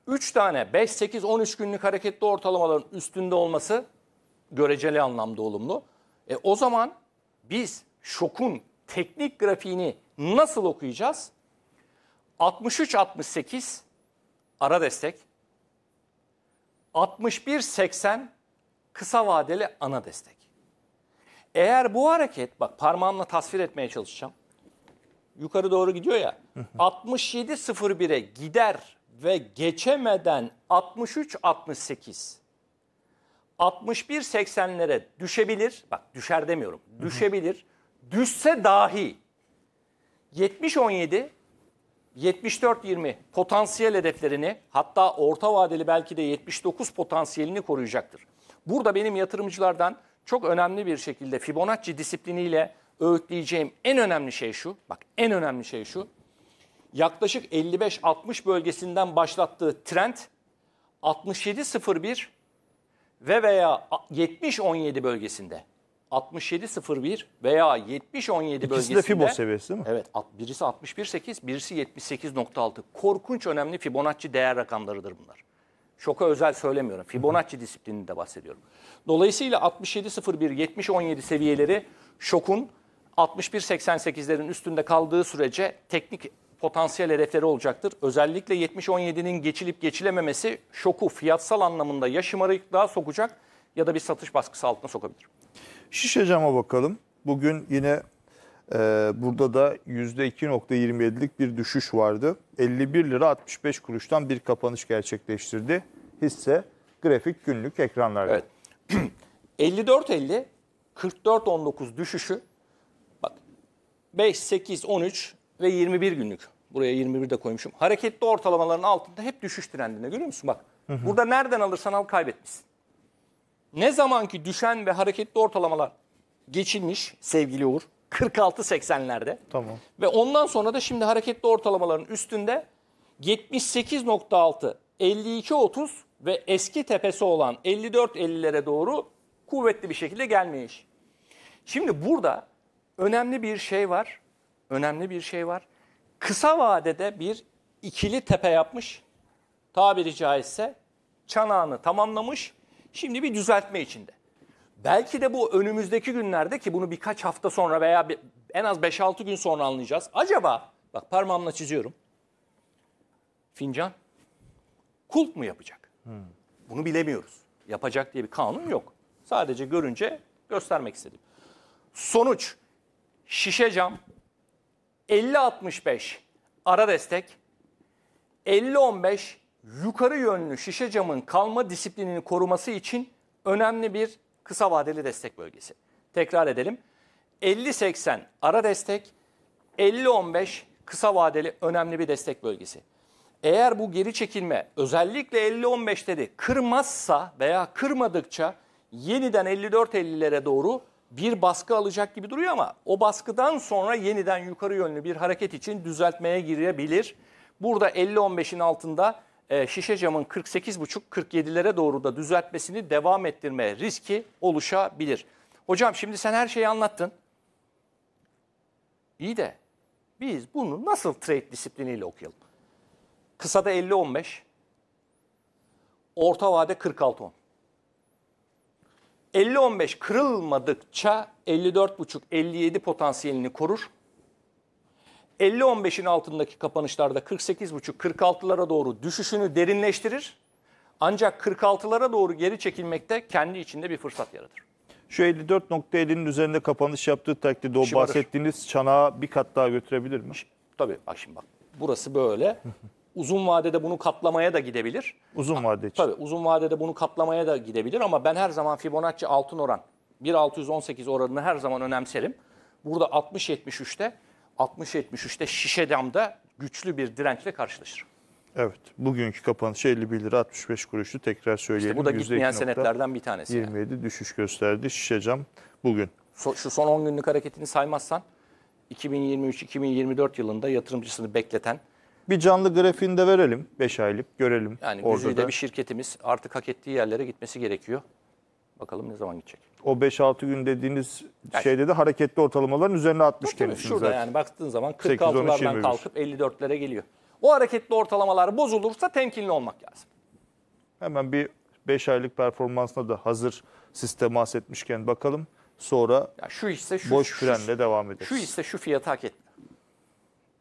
3 tane 5 8 13 günlük hareketli ortalamaların üstünde olması göreceli anlamda olumlu. E o zaman biz şokun teknik grafiğini nasıl okuyacağız? 63-68 ara destek, 61-80 kısa vadeli ana destek. Eğer bu hareket, bak parmağımla tasvir etmeye çalışacağım. Yukarı doğru gidiyor ya. 67-01'e gider ve geçemeden 63-68, 61-80'lere düşebilir. Bak düşer demiyorum, düşebilir düşse dahi 70-17, 74-20 potansiyel hedeflerini hatta orta vadeli belki de 79 potansiyelini koruyacaktır. Burada benim yatırımcılardan çok önemli bir şekilde Fibonacci disipliniyle öğütleyeceğim en önemli şey şu. Bak en önemli şey şu. Yaklaşık 55-60 bölgesinden başlattığı trend 67.01 ve veya 70-17 bölgesinde 67.01 veya 70.17 bölgesinde. İkisi de Fibo seviyesi değil mi? Evet. Birisi 61.8, birisi 78.6. Korkunç önemli Fibonacci değer rakamlarıdır bunlar. Şoka özel söylemiyorum. Fibonacci Hı. disiplininde bahsediyorum. Dolayısıyla 67.01, 70.17 seviyeleri şokun 61.88'lerin üstünde kaldığı sürece teknik potansiyel hedefleri olacaktır. Özellikle 70.17'nin geçilip geçilememesi şoku fiyatsal anlamında ya şımarıklığa sokacak ya da bir satış baskısı altına sokabilir. Şişe cama bakalım. Bugün yine e, burada da %2.27'lik bir düşüş vardı. 51 lira 65 kuruştan bir kapanış gerçekleştirdi. Hisse grafik günlük ekranlarda. Evet. 54.50 44.19 düşüşü bak 5, 8, 13 ve 21 günlük. Buraya 21 de koymuşum. Hareketli ortalamaların altında hep düşüş trendinde görüyor musun? Bak hı hı. burada nereden alırsan al kaybetmişsin. Ne zamanki düşen ve hareketli ortalamalar geçilmiş sevgili Uğur 46-80'lerde Tamam. ve ondan sonra da şimdi hareketli ortalamaların üstünde 78.6, 52-30 ve eski tepesi olan 54-50 54.50'lere doğru kuvvetli bir şekilde gelmeyiş. Şimdi burada önemli bir şey var. Önemli bir şey var. Kısa vadede bir ikili tepe yapmış. Tabiri caizse çanağını tamamlamış Şimdi bir düzeltme içinde. Belki de bu önümüzdeki günlerde ki bunu birkaç hafta sonra veya bir, en az 5-6 gün sonra anlayacağız. Acaba bak parmağımla çiziyorum. Fincan kult mu yapacak? Hmm. Bunu bilemiyoruz. Yapacak diye bir kanun yok. Sadece görünce göstermek istedim. Sonuç şişe cam 50-65 ara destek 50-15 yukarı yönlü şişe camın kalma disiplinini koruması için önemli bir kısa vadeli destek bölgesi. Tekrar edelim. 50-80 ara destek, 50-15 kısa vadeli önemli bir destek bölgesi. Eğer bu geri çekilme özellikle 50-15'leri kırmazsa veya kırmadıkça yeniden 54-50'lere doğru bir baskı alacak gibi duruyor ama o baskıdan sonra yeniden yukarı yönlü bir hareket için düzeltmeye girebilir. Burada 50-15'in altında e, şişe camın 48,5-47'lere doğru da düzeltmesini devam ettirme riski oluşabilir. Hocam şimdi sen her şeyi anlattın. İyi de biz bunu nasıl trade disipliniyle okuyalım? Kısada 50-15, orta vade 46-10. 50-15 kırılmadıkça 54,5-57 potansiyelini korur. 50-15'in altındaki kapanışlarda 48,5-46'lara doğru düşüşünü derinleştirir. Ancak 46'lara doğru geri çekilmekte kendi içinde bir fırsat yaratır. Şu 54.50'nin üzerinde kapanış yaptığı takdirde o Şimdi bahsettiğiniz varır. çanağı bir kat daha götürebilir mi? Tabii bak şimdi bak burası böyle. uzun vadede bunu katlamaya da gidebilir. Uzun vade için. Tabii uzun vadede bunu katlamaya da gidebilir ama ben her zaman Fibonacci altın oran 1.618 oranını her zaman önemserim. Burada 60-73'te 60-73'te Şişedam'da güçlü bir dirençle karşılaşır. Evet. Bugünkü kapanış 51 lira 65 kuruştu. Tekrar söyleyelim. İşte bu da gitmeyen senetlerden bir tanesi. 27 yani. düşüş gösterdi. Şişecam bugün. So, şu son 10 günlük hareketini saymazsan 2023-2024 yılında yatırımcısını bekleten bir canlı grafiğini de verelim 5 aylık görelim. Yani güzide bir şirketimiz artık hak ettiği yerlere gitmesi gerekiyor. Bakalım ne zaman gidecek o 5-6 gün dediğiniz yani, şeyde de hareketli ortalamaların üzerine atmış kendisini şurada zaten. yani baktığın zaman 46'lardan kalkıp 54'lere geliyor. O hareketli ortalamalar bozulursa temkinli olmak lazım. Hemen bir 5 aylık performansına da hazır sistem temas etmişken bakalım. Sonra ya şu ise şu, boş frenle devam ederiz. Şu ise şu fiyatı hak etmiyor.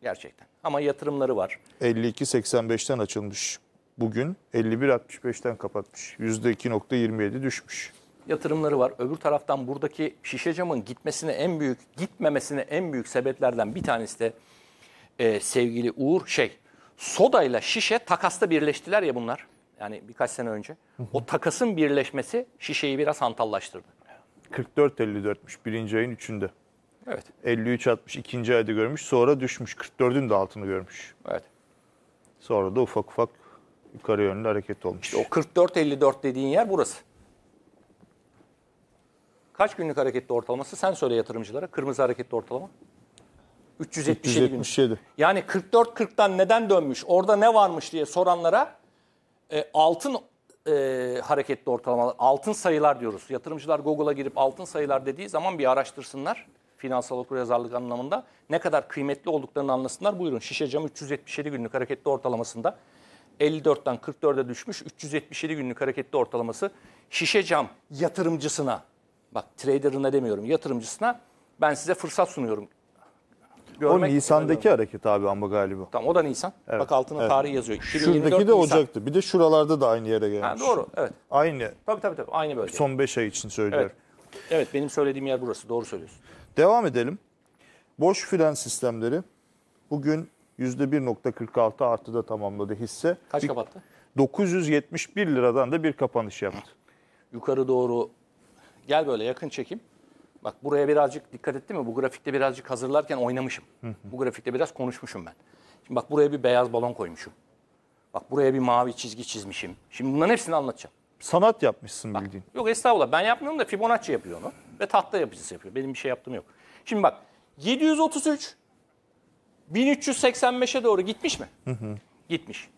Gerçekten. Ama yatırımları var. 52.85'ten açılmış bugün 51.65'ten kapatmış. %2.27 düşmüş yatırımları var. Öbür taraftan buradaki şişe camın gitmesine en büyük, gitmemesine en büyük sebeplerden bir tanesi de e, sevgili Uğur şey, Soda ile şişe takasta birleştiler ya bunlar. Yani birkaç sene önce. O takasın birleşmesi şişeyi biraz hantallaştırdı. 44-54'müş birinci ayın üçünde. Evet. 53-60 ikinci ayda görmüş. Sonra düşmüş. 44'ün de altını görmüş. Evet. Sonra da ufak ufak yukarı yönlü hareket olmuş. İşte o 44-54 dediğin yer burası. Kaç günlük hareketli ortalaması? Sen söyle yatırımcılara. Kırmızı hareketli ortalama. 377, 377. gün. Yani 44-40'tan neden dönmüş? Orada ne varmış diye soranlara e, altın e, hareketli ortalamalar, altın sayılar diyoruz. Yatırımcılar Google'a girip altın sayılar dediği zaman bir araştırsınlar. Finansal okuryazarlık anlamında ne kadar kıymetli olduklarını anlasınlar. Buyurun şişe cam 377 günlük hareketli ortalamasında 54'ten 44'e düşmüş. 377 günlük hareketli ortalaması şişe cam yatırımcısına Bak trader'ına demiyorum yatırımcısına ben size fırsat sunuyorum. o Nisan'daki istemiyorum. hareket abi ama galiba. Tamam o da Nisan. Evet, Bak altına evet. tarih yazıyor. Şuradaki de Nisan. olacaktı. Bir de şuralarda da aynı yere gelmiş. Ha, doğru evet. Aynı. Tabii tabii tabii aynı bölge. Son 5 ay için söylüyorum. Evet. evet benim söylediğim yer burası doğru söylüyorsun. Devam edelim. Boş fren sistemleri bugün %1.46 artıda tamamladı hisse. Kaç kapattı? 971 liradan da bir kapanış yaptı. Yukarı doğru Gel böyle yakın çekim. Bak buraya birazcık dikkat etti mi? Bu grafikte birazcık hazırlarken oynamışım. Bu grafikte biraz konuşmuşum ben. Şimdi bak buraya bir beyaz balon koymuşum. Bak buraya bir mavi çizgi çizmişim. Şimdi bunların hepsini anlatacağım. Sanat yapmışsın bak, bildiğin. Yok estağfurullah ben yapmıyorum da Fibonacci yapıyor onu. Ve tahta yapıcısı yapıyor. Benim bir şey yaptığım yok. Şimdi bak 733 1385'e doğru gitmiş mi? Hı hı. Gitmiş.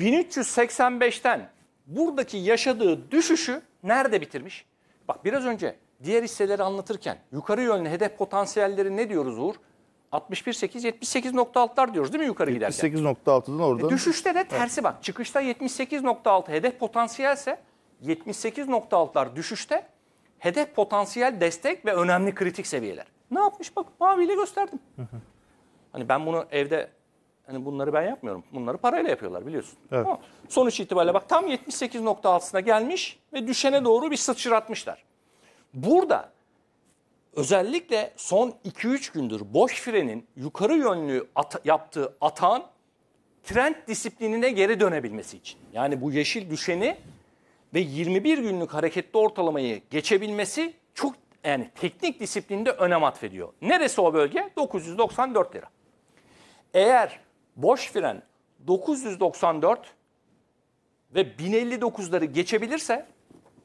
1385'ten buradaki yaşadığı düşüşü nerede bitirmiş? Bak biraz önce diğer hisseleri anlatırken yukarı yönlü hedef potansiyelleri ne diyoruz Uğur? 61.8, 78.6'lar diyoruz değil mi yukarı giderken? 78.6'dan orada E düşüşte de tersi evet. bak. Çıkışta 78.6 hedef potansiyelse 78.6'lar düşüşte hedef potansiyel destek ve önemli kritik seviyeler. Ne yapmış bak maviyle gösterdim. Hı hı. Hani ben bunu evde Hani bunları ben yapmıyorum. Bunları parayla yapıyorlar biliyorsun. Evet. Ama sonuç itibariyle bak tam 78.6'sına gelmiş ve düşene doğru bir sıçratmışlar. Burada özellikle son 2-3 gündür boş frenin yukarı yönlü at yaptığı atan trend disiplinine geri dönebilmesi için. Yani bu yeşil düşeni ve 21 günlük hareketli ortalamayı geçebilmesi çok yani teknik disiplinde önem atfediyor. Neresi o bölge? 994 lira. Eğer boş fren 994 ve 1059'ları geçebilirse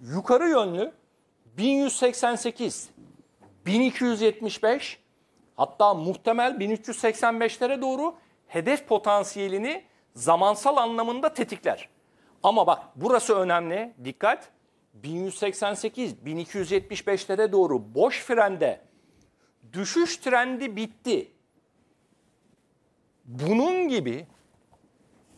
yukarı yönlü 1188, 1275 hatta muhtemel 1385'lere doğru hedef potansiyelini zamansal anlamında tetikler. Ama bak burası önemli dikkat 1188 1275'lere doğru boş frende düşüş trendi bitti bunun gibi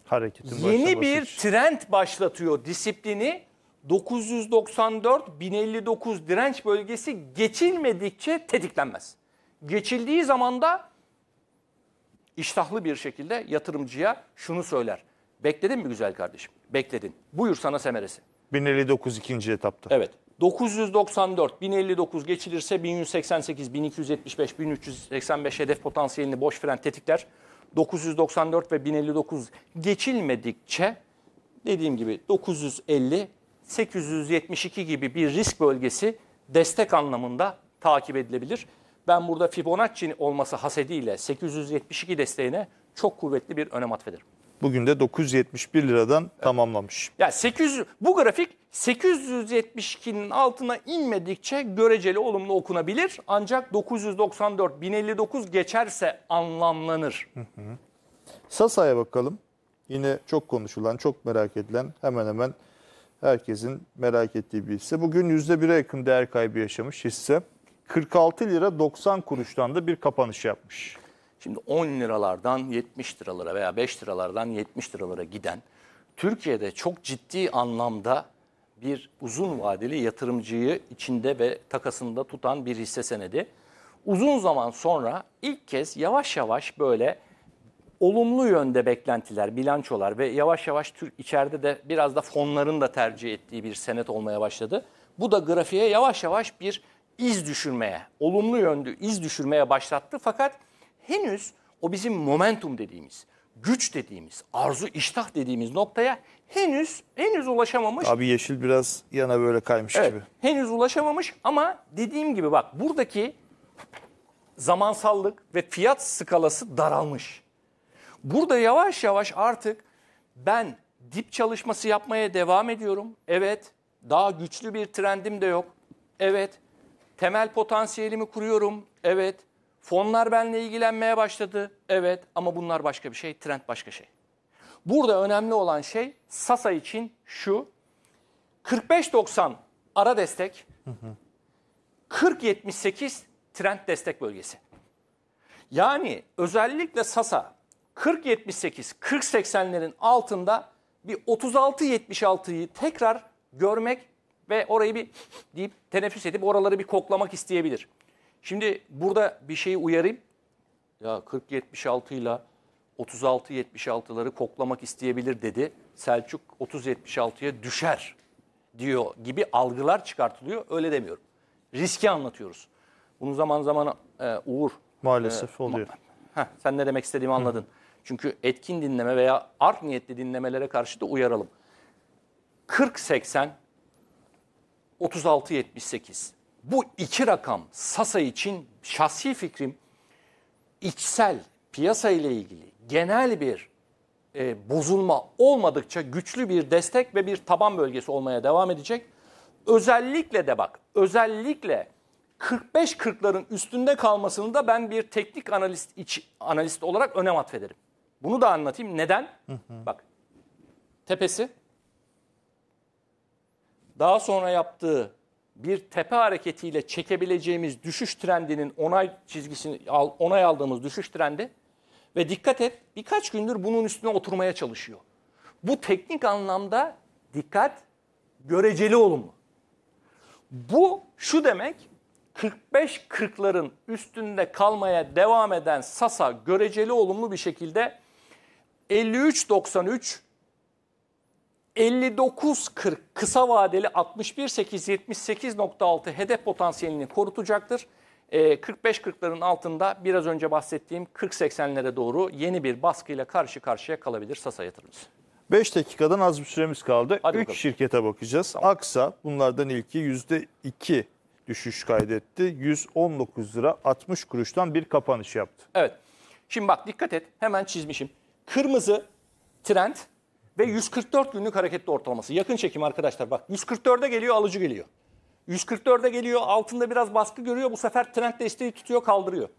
Hareketin yeni bir bakış. trend başlatıyor disiplini. 994-1059 direnç bölgesi geçilmedikçe tetiklenmez. Geçildiği zaman da iştahlı bir şekilde yatırımcıya şunu söyler. Bekledin mi güzel kardeşim? Bekledin. Buyur sana semeresi. 1059 ikinci etapta. Evet. 994, 1059 geçilirse 1188, 1275, 1385 hedef potansiyelini boş fren tetikler. 994 ve 1059 geçilmedikçe dediğim gibi 950 872 gibi bir risk bölgesi destek anlamında takip edilebilir. Ben burada Fibonacci olması hasediyle 872 desteğine çok kuvvetli bir önem atfederim. Bugün de 971 liradan evet. tamamlamış. Ya 800 bu grafik 872'nin altına inmedikçe göreceli olumlu okunabilir. Ancak 994 1059 geçerse anlamlanır. Sasa'ya bakalım. Yine çok konuşulan, çok merak edilen hemen hemen herkesin merak ettiği bir hisse. Bugün %1'e yakın değer kaybı yaşamış hisse. 46 lira 90 kuruştan da bir kapanış yapmış. Şimdi 10 liralardan 70 liralara veya 5 liralardan 70 liralara giden Türkiye'de çok ciddi anlamda bir uzun vadeli yatırımcıyı içinde ve takasında tutan bir hisse senedi. Uzun zaman sonra ilk kez yavaş yavaş böyle olumlu yönde beklentiler, bilançolar ve yavaş yavaş Türk içeride de biraz da fonların da tercih ettiği bir senet olmaya başladı. Bu da grafiğe yavaş yavaş bir iz düşürmeye, olumlu yönde iz düşürmeye başlattı. Fakat henüz o bizim momentum dediğimiz, güç dediğimiz, arzu, iştah dediğimiz noktaya henüz henüz ulaşamamış. Abi yeşil biraz yana böyle kaymış evet, gibi. Henüz ulaşamamış ama dediğim gibi bak buradaki zamansallık ve fiyat skalası daralmış. Burada yavaş yavaş artık ben dip çalışması yapmaya devam ediyorum. Evet, daha güçlü bir trendim de yok. Evet, temel potansiyelimi kuruyorum. Evet, Fonlar benle ilgilenmeye başladı. Evet ama bunlar başka bir şey, trend başka şey. Burada önemli olan şey Sasa için şu. 45-90 ara destek, 40-78 trend destek bölgesi. Yani özellikle Sasa 40-78, 40-80'lerin altında bir 36-76'yı tekrar görmek ve orayı bir deyip teneffüs edip oraları bir koklamak isteyebilir. Şimdi burada bir şeyi uyarayım. Ya 40-76 ile 36-76'ları koklamak isteyebilir dedi. Selçuk 30-76'ya düşer diyor gibi algılar çıkartılıyor. Öyle demiyorum. Riski anlatıyoruz. Bunu zaman zaman e, Uğur... Maalesef e, oluyor. Heh, sen ne demek istediğimi anladın. Hı. Çünkü etkin dinleme veya art niyetli dinlemelere karşı da uyaralım. 40-80, 36-78 bu iki rakam Sasa için şahsi fikrim içsel piyasa ile ilgili genel bir e, bozulma olmadıkça güçlü bir destek ve bir taban bölgesi olmaya devam edecek. Özellikle de bak özellikle 45-40'ların üstünde kalmasını da ben bir teknik analist iç, analist olarak önem atfederim. Bunu da anlatayım. Neden? Hı hı. Bak tepesi daha sonra yaptığı bir tepe hareketiyle çekebileceğimiz düşüş trendinin onay çizgisini onay aldığımız düşüş trendi ve dikkat et birkaç gündür bunun üstüne oturmaya çalışıyor. Bu teknik anlamda dikkat göreceli olumlu. Bu şu demek 45-40'ların üstünde kalmaya devam eden Sasa göreceli olumlu bir şekilde 53 93 59.40 kısa vadeli 61.8-78.6 hedef potansiyelini korutacaktır. 45-40'ların ee, altında biraz önce bahsettiğim 40-80'lere doğru yeni bir baskıyla karşı karşıya kalabilir Sasa yatırımcısı. 5 dakikadan az bir süremiz kaldı. 3 şirkete bakacağız. Tamam. Aksa bunlardan ilki %2 düşüş kaydetti. 119 lira 60 kuruştan bir kapanış yaptı. Evet. Şimdi bak dikkat et hemen çizmişim. Kırmızı trend ve 144 günlük hareketli ortalaması. Yakın çekim arkadaşlar bak 144'e geliyor alıcı geliyor. 144'e geliyor altında biraz baskı görüyor bu sefer trend desteği tutuyor kaldırıyor.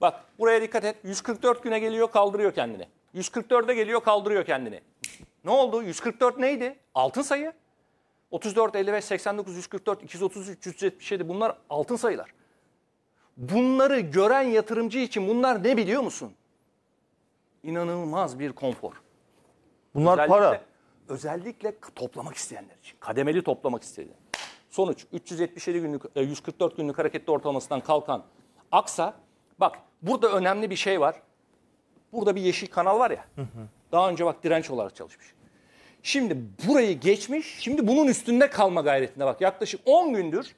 Bak buraya dikkat et 144 güne geliyor kaldırıyor kendini. 144'e geliyor kaldırıyor kendini. Ne oldu 144 neydi? Altın sayı. 34, 55, 89, 144, 233, 377 bunlar altın sayılar. Bunları gören yatırımcı için bunlar ne biliyor musun? İnanılmaz bir konfor. Bunlar özellikle, para. Özellikle toplamak isteyenler için. Kademeli toplamak isteyenler. Sonuç 377 günlük, 144 e, günlük hareketli ortalamasından kalkan Aksa, bak burada önemli bir şey var. Burada bir yeşil kanal var ya. Hı hı. Daha önce bak direnç olarak çalışmış. Şimdi burayı geçmiş, şimdi bunun üstünde kalma gayretinde bak. Yaklaşık 10 gündür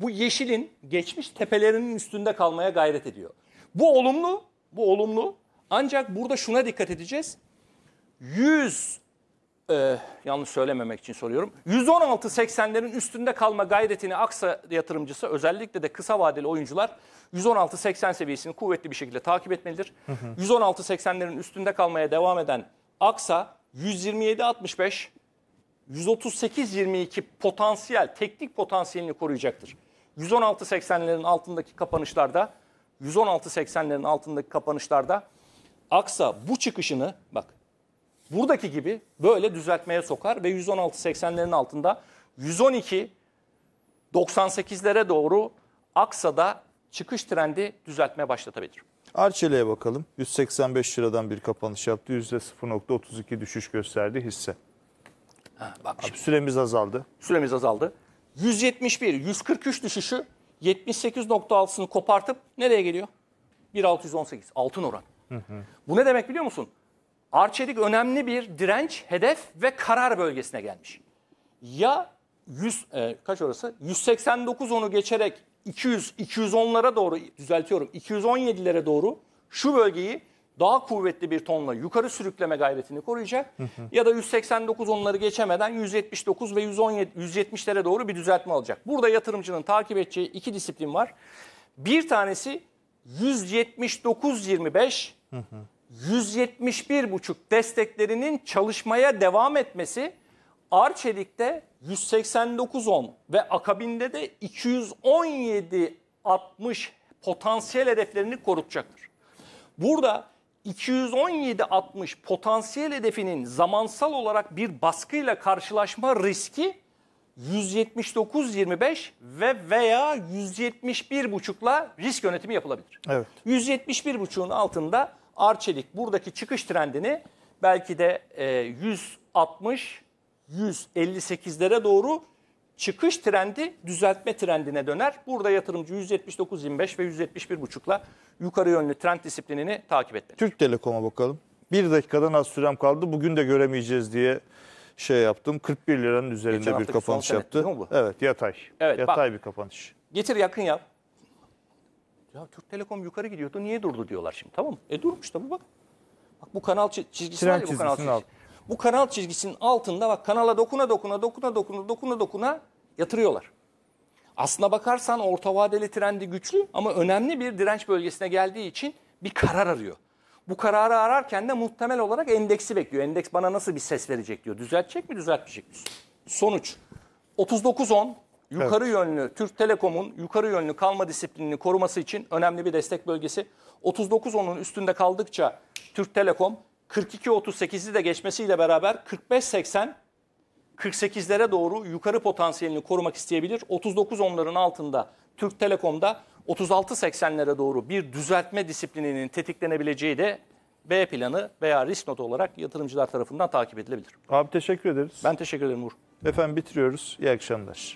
bu yeşilin geçmiş tepelerinin üstünde kalmaya gayret ediyor. Bu olumlu, bu olumlu. Ancak burada şuna dikkat edeceğiz. 100 e, yanlış söylememek için soruyorum. 116 116.80'lerin üstünde kalma gayretini Aksa yatırımcısı özellikle de kısa vadeli oyuncular 116 80 seviyesini kuvvetli bir şekilde takip etmelidir. 116 116.80'lerin üstünde kalmaya devam eden Aksa 127 65 138 22 potansiyel, teknik potansiyelini koruyacaktır. 116 116.80'lerin altındaki kapanışlarda 116 116.80'lerin altındaki kapanışlarda Aksa bu çıkışını bak buradaki gibi böyle düzeltmeye sokar ve 116 116.80'lerin altında 112 98'lere doğru aksada çıkış trendi düzeltmeye başlatabilir. Arçelik'e bakalım. 185 liradan bir kapanış yaptı. %0.32 düşüş gösterdi hisse. Ha, bak Abi, süremiz azaldı. Süremiz azaldı. 171, 143 düşüşü 78.6'sını kopartıp nereye geliyor? 1.618 altın oran. Hı hı. Bu ne demek biliyor musun? Arçelik önemli bir direnç, hedef ve karar bölgesine gelmiş. Ya 100 e, kaç orası? 189 onu geçerek 200 210'lara doğru düzeltiyorum. 217'lere doğru şu bölgeyi daha kuvvetli bir tonla yukarı sürükleme gayretini koruyacak ya da 189 onları geçemeden 179 ve 117 170'lere doğru bir düzeltme alacak. Burada yatırımcının takip edeceği iki disiplin var. Bir tanesi 179 25 171,5 desteklerinin çalışmaya devam etmesi Arçelik'te 189.10 ve akabinde de 217.60 potansiyel hedeflerini korutacaktır. Burada 217.60 potansiyel hedefinin zamansal olarak bir baskıyla karşılaşma riski 179.25 ve veya 171.5'la risk yönetimi yapılabilir. Evet. 171.5'un altında Arçelik buradaki çıkış trendini belki de e, 160-158'lere doğru çıkış trendi düzeltme trendine döner. Burada yatırımcı 179.25 ve 171.5'la yukarı yönlü trend disiplinini takip etmeli. Türk Telekom'a bakalım. Bir dakikadan az sürem kaldı. Bugün de göremeyeceğiz diye şey yaptım. 41 liranın üzerinde Geçen bir kapanış yaptı. Evet yatay. Evet, yatay bak, bir kapanış. Getir yakın yap. Ya Türk Telekom yukarı gidiyordu niye durdu diyorlar şimdi tamam mı? E durmuş tabii bak. Bak bu kanal çizgisi var ya bu kanal çizgisi. Bu kanal çizgisinin altında bak kanala dokuna dokuna dokuna dokuna dokuna dokuna yatırıyorlar. Aslına bakarsan orta vadeli trendi güçlü ama önemli bir direnç bölgesine geldiği için bir karar arıyor. Bu kararı ararken de muhtemel olarak endeksi bekliyor. Endeks bana nasıl bir ses verecek diyor. Düzeltecek mi düzeltmeyecek mi? Sonuç 39.10 yukarı evet. yönlü Türk Telekom'un yukarı yönlü kalma disiplinini koruması için önemli bir destek bölgesi. 39 onun üstünde kaldıkça Türk Telekom 42.38'i de geçmesiyle beraber 45.80 48'lere doğru yukarı potansiyelini korumak isteyebilir. 39 onların altında Türk Telekom'da 36.80'lere doğru bir düzeltme disiplininin tetiklenebileceği de B planı veya risk notu olarak yatırımcılar tarafından takip edilebilir. Abi teşekkür ederiz. Ben teşekkür ederim Uğur. Efendim bitiriyoruz. İyi akşamlar.